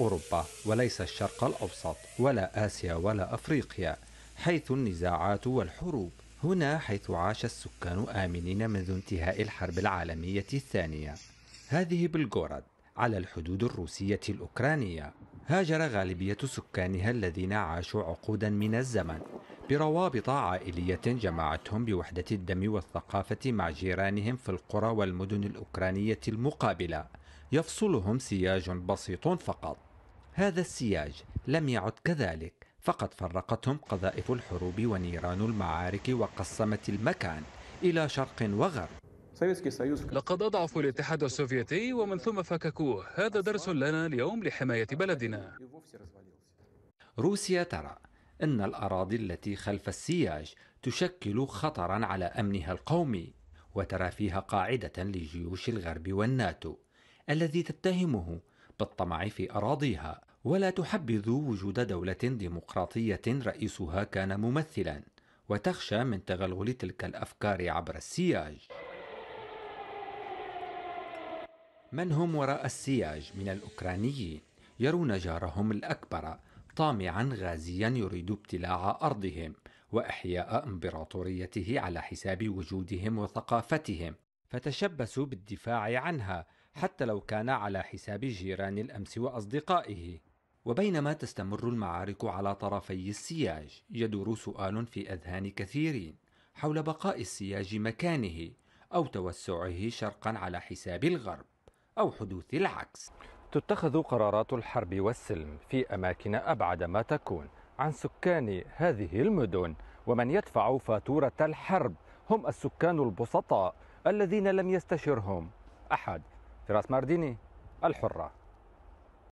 أوروبا وليس الشرق الأوسط ولا آسيا ولا أفريقيا حيث النزاعات والحروب هنا حيث عاش السكان آمنين منذ انتهاء الحرب العالمية الثانية هذه بلغوراد على الحدود الروسية الأوكرانية هاجر غالبية سكانها الذين عاشوا عقودا من الزمن بروابط عائلية جمعتهم بوحدة الدم والثقافة مع جيرانهم في القرى والمدن الأوكرانية المقابلة يفصلهم سياج بسيط فقط هذا السياج لم يعد كذلك فقد فرقتهم قذائف الحروب ونيران المعارك وقسمت المكان إلى شرق وغرب لقد أضعفوا الاتحاد السوفيتي ومن ثم فككوه هذا درس لنا اليوم لحماية بلدنا روسيا ترى أن الأراضي التي خلف السياج تشكل خطرا على أمنها القومي وترى فيها قاعدة لجيوش الغرب والناتو الذي تتهمه بالطمع في أراضيها ولا تحبذ وجود دولة ديمقراطية رئيسها كان ممثلا وتخشى من تغلغل تلك الأفكار عبر السياج من هم وراء السياج من الأوكرانيين يرون جارهم الأكبر طامعا غازيا يريد ابتلاع أرضهم وإحياء إمبراطوريته على حساب وجودهم وثقافتهم فتشبثوا بالدفاع عنها حتى لو كان على حساب جيران الأمس وأصدقائه وبينما تستمر المعارك على طرفي السياج يدور سؤال في اذهان كثيرين حول بقاء السياج مكانه او توسعه شرقا على حساب الغرب او حدوث العكس تتخذ قرارات الحرب والسلم في اماكن ابعد ما تكون عن سكان هذه المدن ومن يدفع فاتوره الحرب هم السكان البسطاء الذين لم يستشرهم احد فراس مارديني الحره